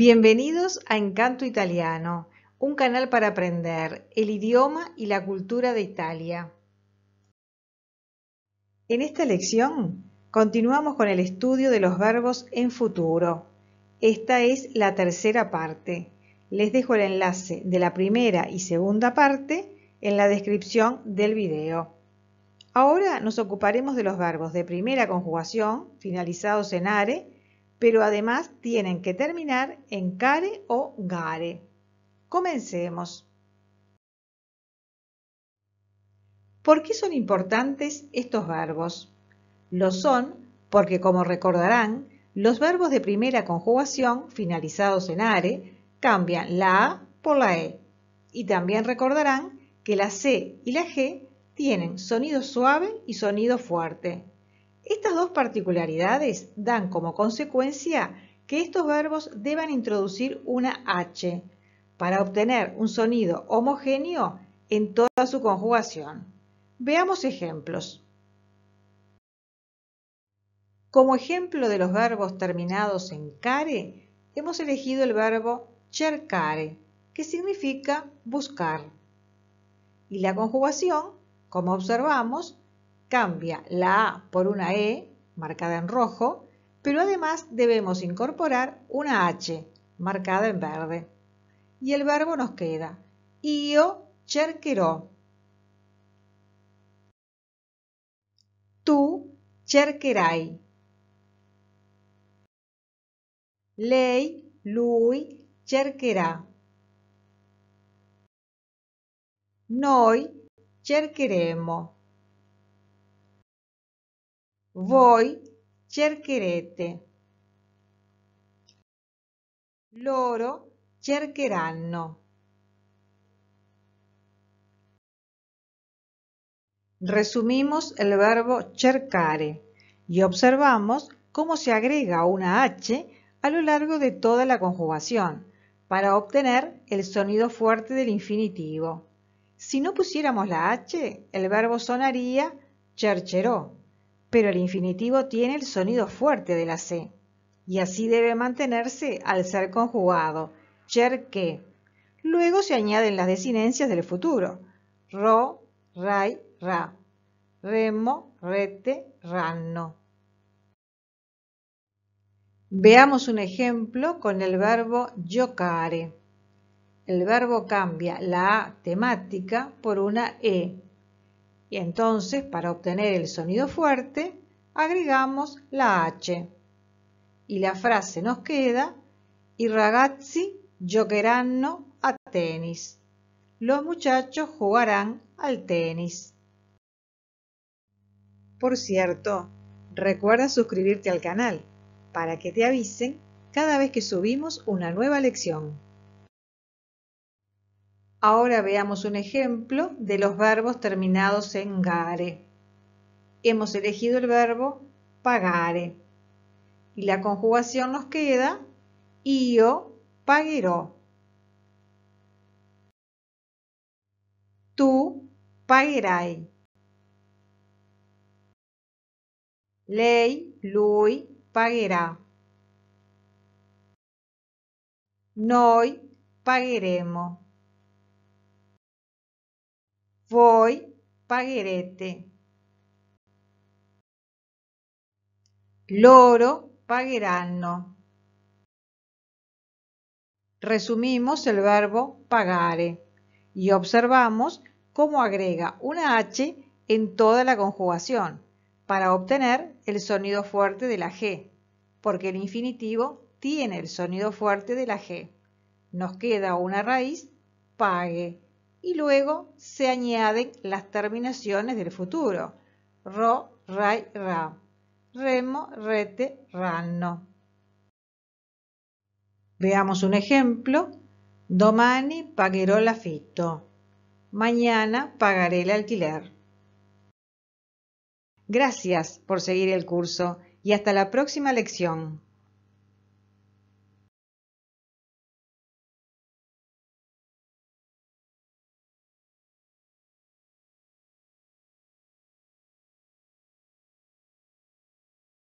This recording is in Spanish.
Bienvenidos a Encanto Italiano, un canal para aprender el idioma y la cultura de Italia. En esta lección continuamos con el estudio de los verbos en futuro. Esta es la tercera parte. Les dejo el enlace de la primera y segunda parte en la descripción del video. Ahora nos ocuparemos de los verbos de primera conjugación, finalizados en are, pero además tienen que terminar en care o gare. Comencemos. ¿Por qué son importantes estos verbos? Lo son porque, como recordarán, los verbos de primera conjugación finalizados en are cambian la A por la E. Y también recordarán que la C y la G tienen sonido suave y sonido fuerte. Estas dos particularidades dan como consecuencia que estos verbos deban introducir una H para obtener un sonido homogéneo en toda su conjugación. Veamos ejemplos. Como ejemplo de los verbos terminados en care, hemos elegido el verbo cercare, que significa buscar. Y la conjugación, como observamos, cambia la A por una E, marcada en rojo, pero además debemos incorporar una H, marcada en verde. Y el verbo nos queda, io cercherò. Tú cercherai. Lei, lui, cercherà. Noi cercheremo. Voy, cercherete. Loro cercheranno. Resumimos el verbo cercare y observamos cómo se agrega una H a lo largo de toda la conjugación para obtener el sonido fuerte del infinitivo. Si no pusiéramos la H, el verbo sonaría Chercheró pero el infinitivo tiene el sonido fuerte de la C y así debe mantenerse al ser conjugado, Luego se añaden las desinencias del futuro, ro, rai, ra, remo, rete, ranno. Veamos un ejemplo con el verbo yocare. El verbo cambia la A temática por una E y entonces, para obtener el sonido fuerte, agregamos la H. Y la frase nos queda, "Y ragazzi giocheranno a tenis. Los muchachos jugarán al tenis. Por cierto, recuerda suscribirte al canal para que te avisen cada vez que subimos una nueva lección. Ahora veamos un ejemplo de los verbos terminados en gare. Hemos elegido el verbo pagare y la conjugación nos queda yo pagherò. Tú pagherai. Lei, lui pagherà. Noi pagheremo. Voy, paguerete. Loro pagueranno. Resumimos el verbo pagare y observamos cómo agrega una H en toda la conjugación para obtener el sonido fuerte de la G, porque el infinitivo tiene el sonido fuerte de la G. Nos queda una raíz pague y luego se añaden las terminaciones del futuro. Ro, rai, ra. Remo, rete, ranno. Veamos un ejemplo. Domani pagherò l'affitto. Mañana pagaré el alquiler. Gracias por seguir el curso y hasta la próxima lección.